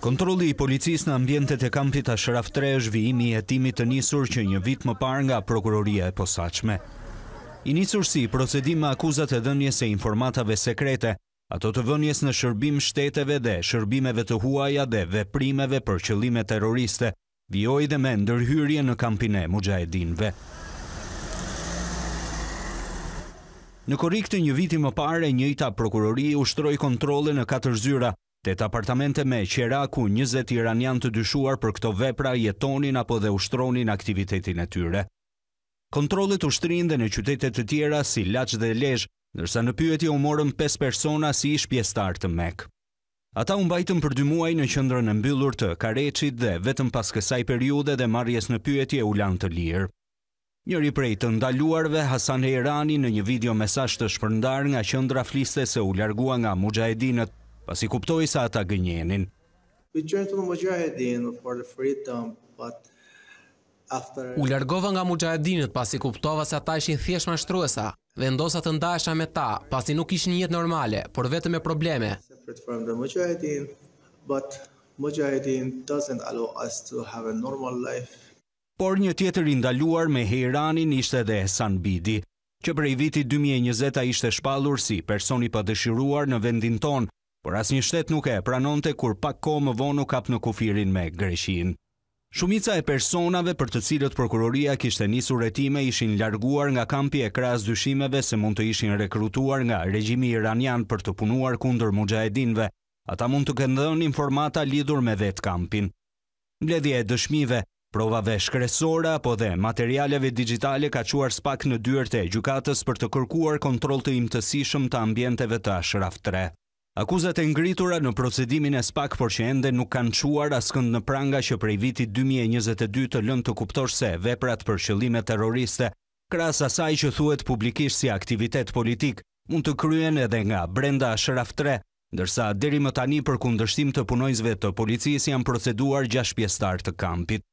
Kontrolli i policisë në ambjentet e kampit Ashraf 3 është vijimi i hetimit të nisur që një vit më parë nga prokuroria e posaçme. I nisur si procedim me akuzat e dhënjes së informatave sekrete, ato të vënjes në shërbim shteteve dhe shërbimeve të huaja dhe veprimeve për qëllime terroriste, vjoj dhe me ndërhyrje në kampin e mujahedinëve. Në korik të një viti më pare, njëjta prokurori ushtroi kontrole në katër zyra, të apartamente me qera ku 20 iranian të dyshuar për këto vepra jetonin apo dhe ushtronin aktivitetin e tyre. Kontrolit ushtrin dhe në qytetet të tjera si Laç dhe Lezhë, ndërsa në pyetje u morën 5 persona si ish pjestar të mek. Ata u mbajtën për dy muaj në qendrën e mbyllur të Kareçit dhe vetëm pas kësaj periudhe dhe marrjes në pyetje u lanë të lirë. Njëri prej të ndaluarve, Hasan Heirani, në një video mesasht të shpërndar nga qëndra fliste se u largua nga Mujahedinët pasi kuptoi sa ata gënjenin. U largova nga Mujahedinët pasi kuptova se ata ishin thjesht mashtruesa dhe ndosa të ndajshme me ta pasi nuk ishin jetë normale, por vetë me probleme. Por një tjetër ndaluar me Heiranin ishte dhe Hasan Bidi, që prej viti 2020 a ishte shpalur si personi pa dëshiruar në vendin tonë, por as një shtet nuk e pranonte kur pak ko më vonu kap në kufirin me greshin. Shumica e personave për të cilët prokuroria kishte njësur e ishin larguar nga kampi e kras dyshimeve se mund të ishin rekrutuar nga regjimi iranian për të punuar kundër mujahedinve, ata mund të këndhën informata lidhur me vetë kampin. Bledhje e dëshmive, provave shkresora apo dhe materialeve digitale ka quar spak në dyrte e gjukatës për të kërkuar kontrol të imtësishëm të ambjenteve të ashraf 3. Akuzat e ngritura në procedimin e spak, por që ende nuk kanë quar askënd në pranga që prej viti 2022 të lënd të kuptosh se veprat për qëllime terroriste, kras asaj që thuet publikisht si aktivitet politik, mund të kryen edhe nga brenda Ashraf 3, dërsa deri më tani për kundështim të punojzve të policis janë proceduar 6 pjestar të kampit.